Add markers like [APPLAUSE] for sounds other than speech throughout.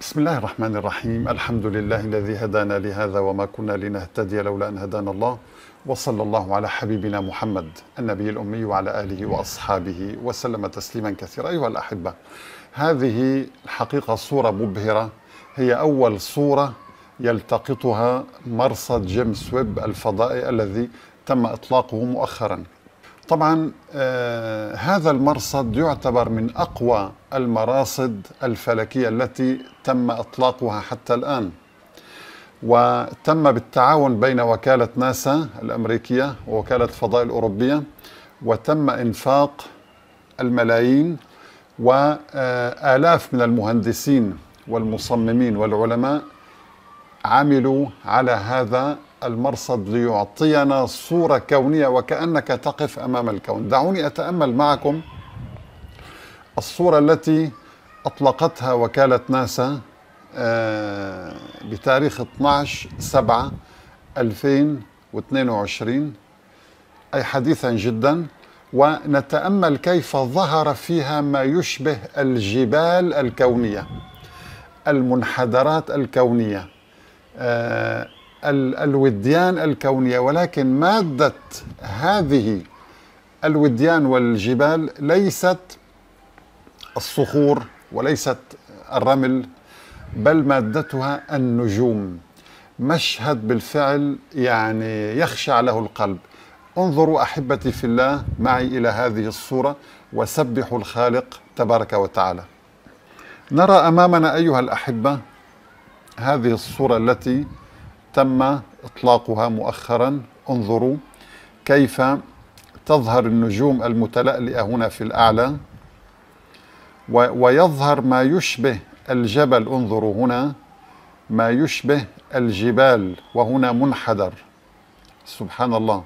بسم الله الرحمن الرحيم الحمد لله الذي هدانا لهذا وما كنا لنهتدي لولا أن هدانا الله وصلى الله على حبيبنا محمد النبي الأمي وعلى آله وأصحابه وسلم تسليما كثيرا أيها الأحبة هذه الحقيقة صورة مبهرة هي أول صورة يلتقطها مرصد جيمس ويب الفضائي الذي تم إطلاقه مؤخرا طبعا آه هذا المرصد يعتبر من اقوى المراصد الفلكيه التي تم اطلاقها حتى الان وتم بالتعاون بين وكاله ناسا الامريكيه ووكاله الفضاء الاوروبيه وتم انفاق الملايين والاف من المهندسين والمصممين والعلماء عملوا على هذا المرصد ليعطينا صورة كونية وكأنك تقف أمام الكون دعوني أتأمل معكم الصورة التي أطلقتها وكالة ناسا آه، بتاريخ 12 7 2022 أي حديثا جدا ونتأمل كيف ظهر فيها ما يشبه الجبال الكونية المنحدرات الكونية آه، الوديان الكونية ولكن مادة هذه الوديان والجبال ليست الصخور وليست الرمل بل مادتها النجوم مشهد بالفعل يعني يخشع له القلب انظروا احبتي في الله معي الى هذه الصوره وسبحوا الخالق تبارك وتعالى نرى امامنا ايها الاحبه هذه الصوره التي تم إطلاقها مؤخرا انظروا كيف تظهر النجوم المتلألئة هنا في الأعلى ويظهر ما يشبه الجبل انظروا هنا ما يشبه الجبال وهنا منحدر سبحان الله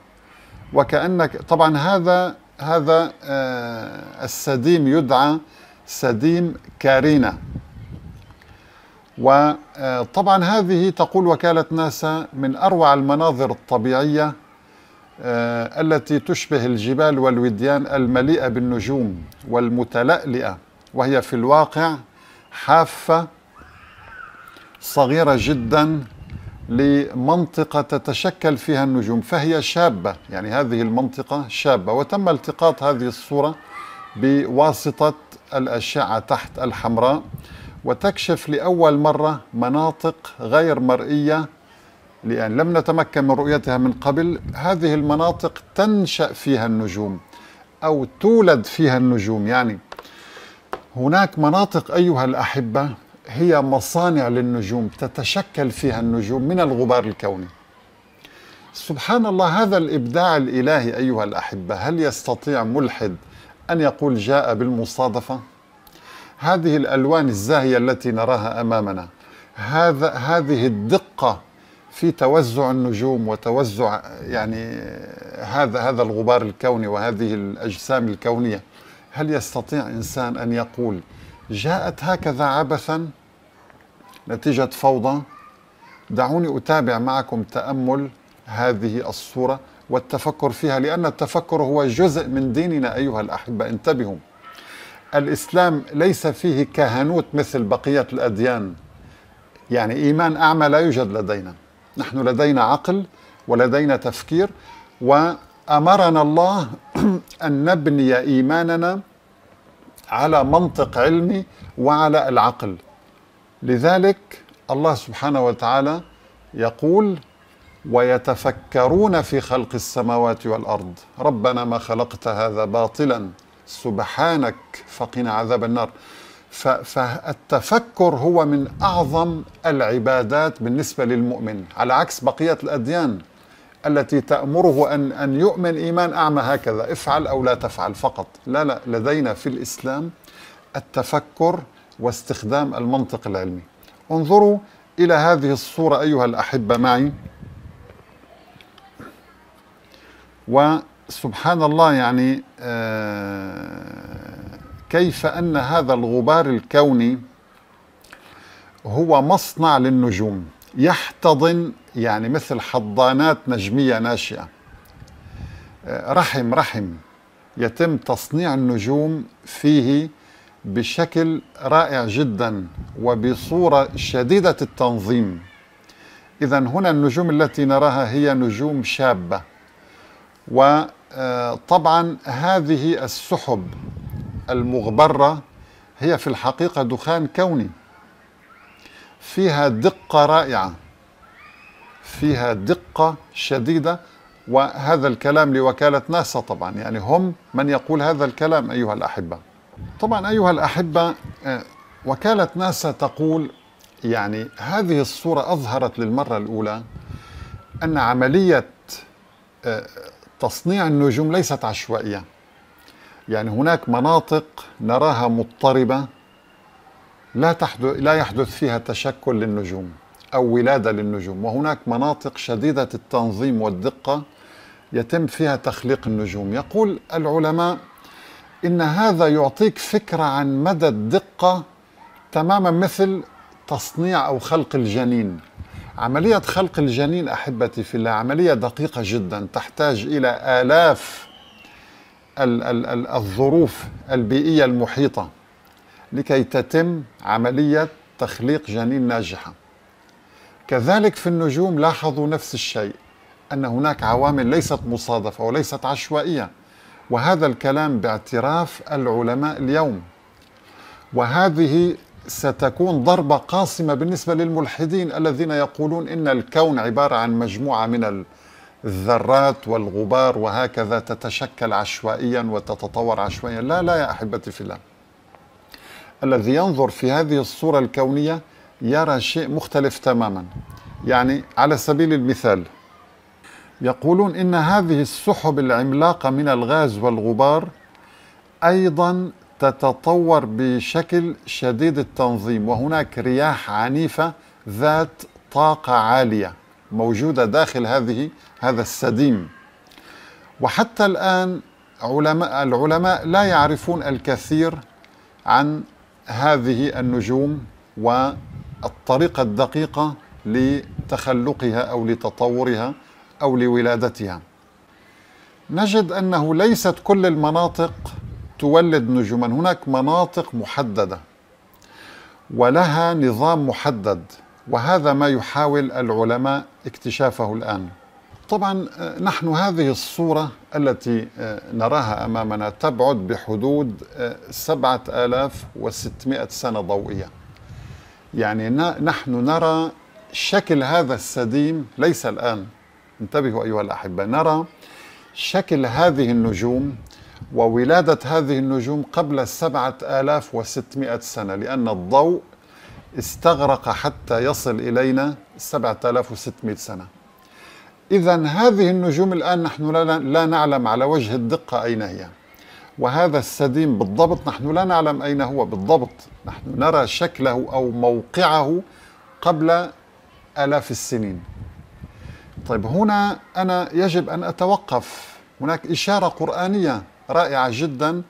وكأنك طبعا هذا هذا آه، السديم يدعى سديم كارينا وطبعا هذه تقول وكالة ناسا من أروع المناظر الطبيعية آه، التي تشبه الجبال والوديان المليئة بالنجوم والمتلألئة وهي في الواقع حافة صغيرة جدا لمنطقة تتشكل فيها النجوم فهي شابة يعني هذه المنطقة شابة وتم التقاط هذه الصورة بواسطة الأشعة تحت الحمراء وتكشف لأول مرة مناطق غير مرئية لأن لم نتمكن من رؤيتها من قبل هذه المناطق تنشأ فيها النجوم أو تولد فيها النجوم يعني هناك مناطق أيها الأحبة هي مصانع للنجوم تتشكل فيها النجوم من الغبار الكوني سبحان الله هذا الإبداع الإلهي أيها الأحبة هل يستطيع ملحد أن يقول جاء بالمصادفة؟ هذه الالوان الزاهيه التي نراها امامنا هذا هذه الدقه في توزع النجوم وتوزع يعني هذا هذا الغبار الكوني وهذه الاجسام الكونيه هل يستطيع انسان ان يقول جاءت هكذا عبثا نتيجه فوضى دعوني اتابع معكم تامل هذه الصوره والتفكر فيها لان التفكر هو جزء من ديننا ايها الاحبه انتبهوا الإسلام ليس فيه كهنوت مثل بقية الأديان يعني إيمان أعمى لا يوجد لدينا نحن لدينا عقل ولدينا تفكير وأمرنا الله [CLEARS THROAT] أن نبني إيماننا على منطق علمي وعلى العقل لذلك الله سبحانه وتعالى يقول ويتفكرون في خلق السماوات والارض ربنا ما خلقت هذا باطلا سبحانك فقنا عذاب النار فالتفكر هو من اعظم العبادات بالنسبه للمؤمن على عكس بقيه الاديان التي تامره ان ان يؤمن ايمان اعمى هكذا افعل او لا تفعل فقط لا لا لدينا في الاسلام التفكر واستخدام المنطق العلمي انظروا الى هذه الصوره ايها الاحبه معي و سبحان الله يعني آه، كيف أن هذا الغبار الكوني هو مصنع للنجوم يحتضن يعني مثل حضانات نجمية ناشئة آه، رحم رحم يتم تصنيع النجوم فيه بشكل رائع جدا وبصورة شديدة التنظيم إذا هنا النجوم التي نراها هي نجوم شابة و آه، طبعا هذه السحب المغبرة هي في الحقيقة دخان كوني فيها دقة رائعة فيها دقة شديدة وهذا الكلام لوكالة ناسا طبعا يعني هم من يقول هذا الكلام أيها الأحبة طبعا أيها الأحبة آه، وكالة ناسا تقول يعني هذه الصورة أظهرت للمرة الأولى أن عملية آه، تصنيع النجوم ليست عشوائية يعني هناك مناطق نراها مضطربة لا تحدث لا يحدث فيها تشكل للنجوم أو ولادة للنجوم وهناك مناطق شديدة التنظيم والدقة يتم فيها تخليق النجوم يقول العلماء إن هذا يعطيك فكرة عن مدى الدقة تماما مثل تصنيع أو خلق الجنين عملية خلق الجنين أحبتي في الله عملية دقيقة جدا تحتاج إلى آلاف ال ال الظروف البيئية المحيطة لكي تتم عملية تخليق جنين ناجحة كذلك في النجوم لاحظوا نفس الشيء أن هناك عوامل ليست مصادفة وليست عشوائية وهذا الكلام باعتراف العلماء اليوم وهذه ستكون ضربة قاصمة بالنسبة للملحدين الذين يقولون إن الكون عبارة عن مجموعة من الذرات والغبار وهكذا تتشكل عشوائيا وتتطور عشوائيا لا لا يا أحبتي في الله الذي ينظر في هذه الصورة الكونية يرى شيء مختلف تماما يعني على سبيل المثال يقولون إن هذه السحب العملاقة من الغاز والغبار أيضا تتطور بشكل شديد التنظيم وهناك رياح عنيفة ذات طاقة عالية موجودة داخل هذه هذا السديم وحتى الآن علماء العلماء لا يعرفون الكثير عن هذه النجوم والطريقة الدقيقة لتخلقها أو لتطورها أو لولادتها نجد أنه ليست كل المناطق تولد نجوما هناك مناطق محدده ولها نظام محدد وهذا ما يحاول العلماء اكتشافه الان طبعا آه، نحن هذه الصورة التي آه، نراها أمامنا تبعد بحدود 7600 آه، سنة ضوئية يعني نحن نرى شكل هذا السديم ليس الآن انتبهوا أيها الأحبة نرى شكل هذه النجوم وولادة هذه النجوم قبل 7600 سنة لأن الضوء استغرق حتى يصل إلينا 7600 سنة إذا هذه النجوم الآن نحن لا نعلم على وجه الدقة أين هي وهذا السديم بالضبط نحن لا نعلم أين هو بالضبط نحن نرى شكله أو موقعه قبل آلاف السنين طيب هنا أنا يجب أن أتوقف هناك إشارة قرآنية رائعة جدا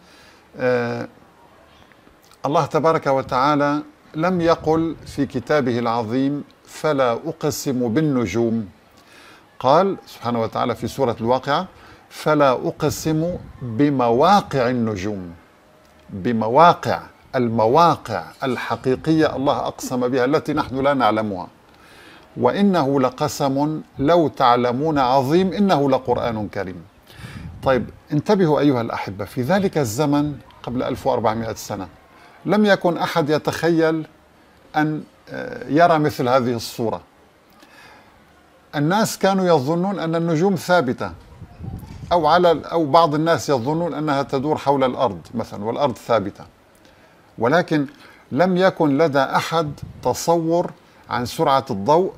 آه، الله تبارك وتعالى لم يقل في كتابه العظيم فلا أقسم بالنجوم قال سبحانه وتعالى في سورة الواقعة فلا أقسم بمواقع النجوم بمواقع المواقع الحقيقية الله أقسم بها التي نحن لا نعلمها وإنه لقسم لو تعلمون عظيم إنه لقرآن كريم طيب انتبهوا أيها الأحبة في ذلك الزمن قبل 1400 سنة لم يكن أحد يتخيل أن آه، يرى مثل هذه الصورة الناس كانوا يظنون أن النجوم ثابتة أو على أو بعض الناس يظنون أنها تدور حول الأرض مثلا والأرض ثابتة ولكن لم يكن لدى أحد تصور عن سرعة الضوء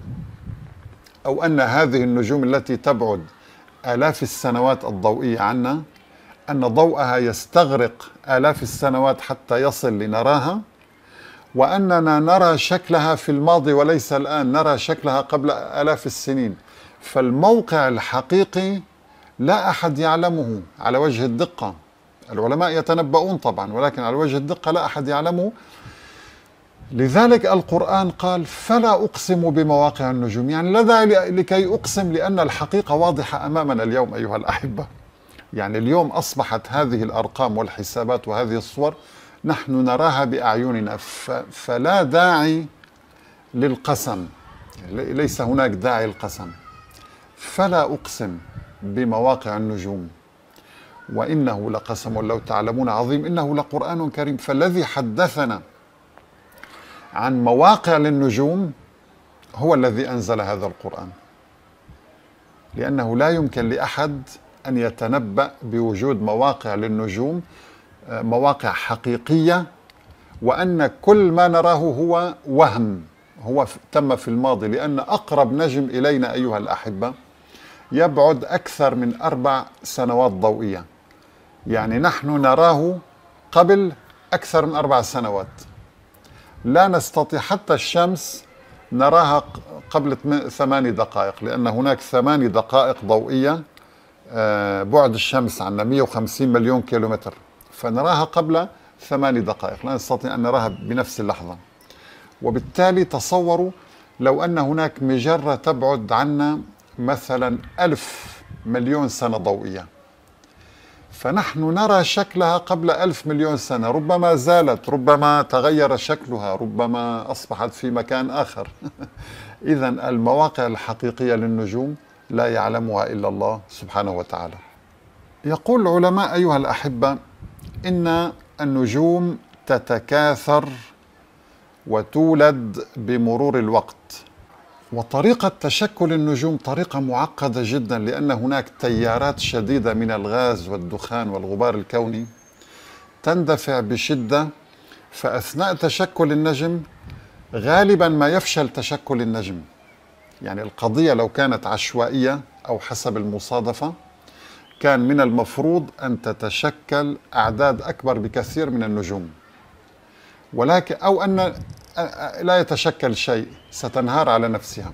أو أن هذه النجوم التي تبعد آلاف السنوات الضوئية عنا أن ضوءها يستغرق آلاف السنوات حتى يصل لنراها وأننا نرى شكلها في الماضي وليس الآن نرى شكلها قبل آلاف السنين فالموقع الحقيقي لا أحد يعلمه على وجه الدقة العلماء يتنبؤون طبعا ولكن على وجه الدقة لا أحد يعلمه لذلك القرآن قال فلا أقسم بمواقع النجوم يعني لذا لكي أقسم لأن الحقيقة واضحة أمامنا اليوم أيها الأحبة يعني اليوم أصبحت هذه الأرقام والحسابات وهذه الصور نحن نراها بأعيننا فلا داعي للقسم ليس هناك داعي للقسم فلا أقسم بمواقع النجوم وإنه لقسم لو تعلمون عظيم إنه لقرآن كريم فالذي حدثنا عن مواقع للنجوم هو الذي انزل هذا القران لانه لا يمكن لاحد ان يتنبا بوجود مواقع للنجوم مواقع حقيقيه وان كل ما نراه هو وهم هو تم في الماضي لان اقرب نجم الينا ايها الاحبه يبعد اكثر من اربع سنوات ضوئيه يعني نحن نراه قبل اكثر من اربع سنوات لا نستطيع حتى الشمس نراها قبل ثماني دقائق لأن هناك ثماني دقائق ضوئية آه، بعد الشمس عنا 150 مليون كيلومتر فنراها قبل ثماني دقائق لا نستطيع أن نراها بنفس اللحظة وبالتالي تصوروا لو أن هناك مجرة تبعد عنا مثلا ألف مليون سنة ضوئية فنحن نرى شكلها قبل ألف مليون سنة ربما زالت ربما تغير شكلها ربما أصبحت في مكان آخر [LAUGHS] إذا المواقع الحقيقية للنجوم لا يعلمها إلا الله سبحانه وتعالى يقول العلماء أيها الأحبة إن النجوم تتكاثر وتولد بمرور الوقت وطريقة تشكل النجوم طريقة معقدة جدا لأن هناك تيارات شديدة من الغاز والدخان والغبار الكوني تندفع بشدة فأثناء تشكل النجم غالبا ما يفشل تشكل النجم يعني القضية لو كانت عشوائية أو حسب المصادفة كان من المفروض أن تتشكل أعداد أكبر بكثير من النجوم ولكن أو أن لا يتشكل شيء ستنهار على نفسها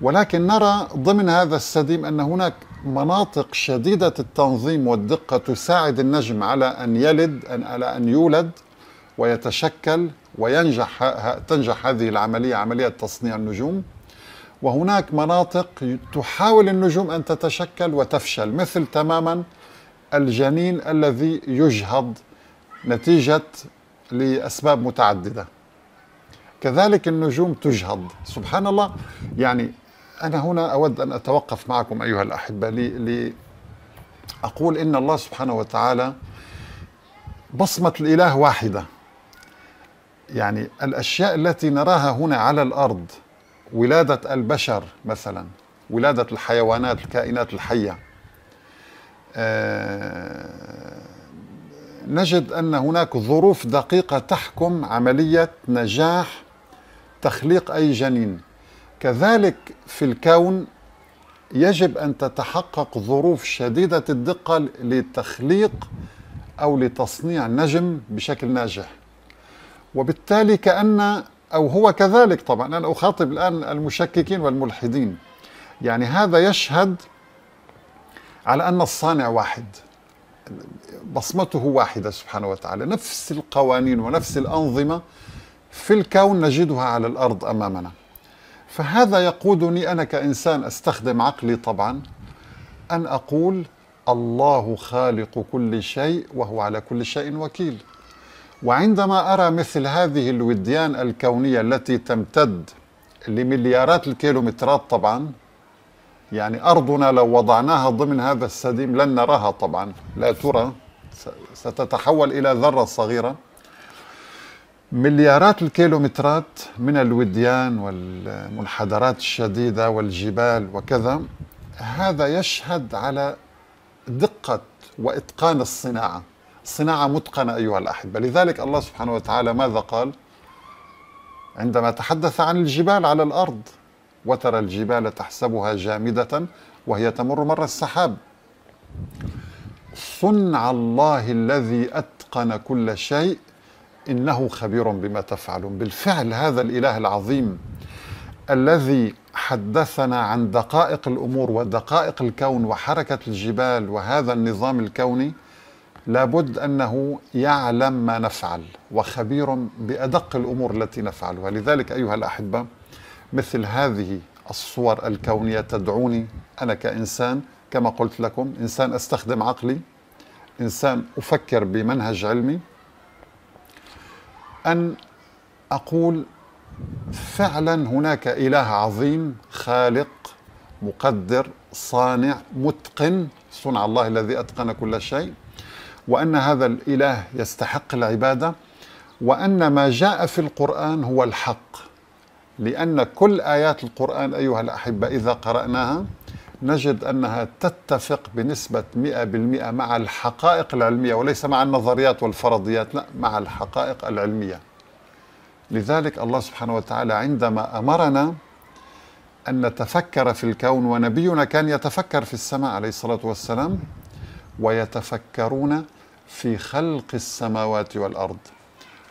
ولكن نرى ضمن هذا السديم ان هناك مناطق شديده التنظيم والدقه تساعد النجم على ان يلد أن على ان يولد ويتشكل وينجح تنجح هذه العمليه عمليه تصنيع النجوم وهناك مناطق تحاول النجوم ان تتشكل وتفشل مثل تماما الجنين الذي يجهض نتيجه لاسباب متعدده كذلك النجوم تجهض سبحان الله يعني أنا هنا أود أن أتوقف معكم أيها الأحبة لي, لي... إن الله سبحانه وتعالى بصمة الإله واحدة يعني الأشياء التي نراها هنا على الأرض ولادة البشر مثلا ولادة الحيوانات الكائنات الحية آه نجد أن هناك ظروف دقيقة تحكم عملية نجاح تخليق أي جنين كذلك في الكون يجب أن تتحقق ظروف شديدة الدقة لتخليق أو لتصنيع نجم بشكل ناجح وبالتالي كأن أو هو كذلك طبعا أنا أخاطب الآن المشككين والملحدين يعني هذا يشهد على أن الصانع واحد بصمته واحدة سبحانه وتعالى نفس القوانين ونفس الأنظمة في الكون نجدها على الارض امامنا فهذا يقودني انا كانسان استخدم عقلي طبعا ان اقول الله خالق كل شيء وهو على كل شيء وكيل وعندما ارى مثل هذه الوديان الكونيه التي تمتد لمليارات الكيلومترات طبعا يعني ارضنا لو وضعناها ضمن هذا السديم لن نراها طبعا لا ترى ستتحول الى ذره صغيره مليارات الكيلومترات من الوديان والمنحدرات الشديدة والجبال وكذا هذا يشهد على دقة وإتقان الصناعة صناعة متقنة أيها الأحبة لذلك الله سبحانه وتعالى ماذا قال عندما تحدث عن الجبال على الأرض وترى الجبال تحسبها جامدة وهي تمر مر السحاب صنع الله الذي أتقن كل شيء إنه خبير بما تفعلون بالفعل هذا الإله العظيم الذي حدثنا عن دقائق الأمور ودقائق الكون وحركة الجبال وهذا النظام الكوني لابد أنه يعلم ما نفعل وخبير بأدق الأمور التي نفعلها لذلك أيها الأحبة مثل هذه الصور الكونية تدعوني أنا كإنسان كما قلت لكم إنسان أستخدم عقلي إنسان أفكر بمنهج علمي أن أقول فعلا هناك إله عظيم خالق مقدر صانع متقن صنع الله الذي أتقن كل شيء وأن هذا الإله يستحق العبادة وأن ما جاء في القرآن هو الحق لأن كل آيات القرآن أيها الأحبة إذا قرأناها نجد أنها تتفق بنسبة 100% مع الحقائق العلمية وليس مع النظريات والفرضيات لا مع الحقائق العلمية لذلك الله سبحانه وتعالى عندما أمرنا أن نتفكر في الكون ونبينا كان يتفكر في السماء عليه الصلاة والسلام ويتفكرون في خلق السماوات والأرض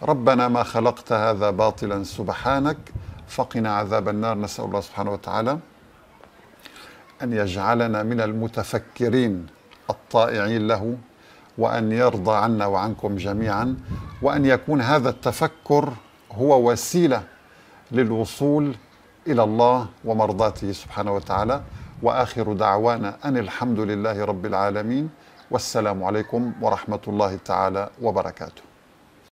ربنا ما خلقت هذا باطلا سبحانك فقنا عذاب النار نسأل الله سبحانه وتعالى أن يجعلنا من المتفكرين الطائعين له وأن يرضى عنا وعنكم جميعا وأن يكون هذا التفكر هو وسيلة للوصول إلى الله ومرضاته سبحانه وتعالى وآخر دعوانا أن الحمد لله رب العالمين والسلام عليكم ورحمة الله تعالى وبركاته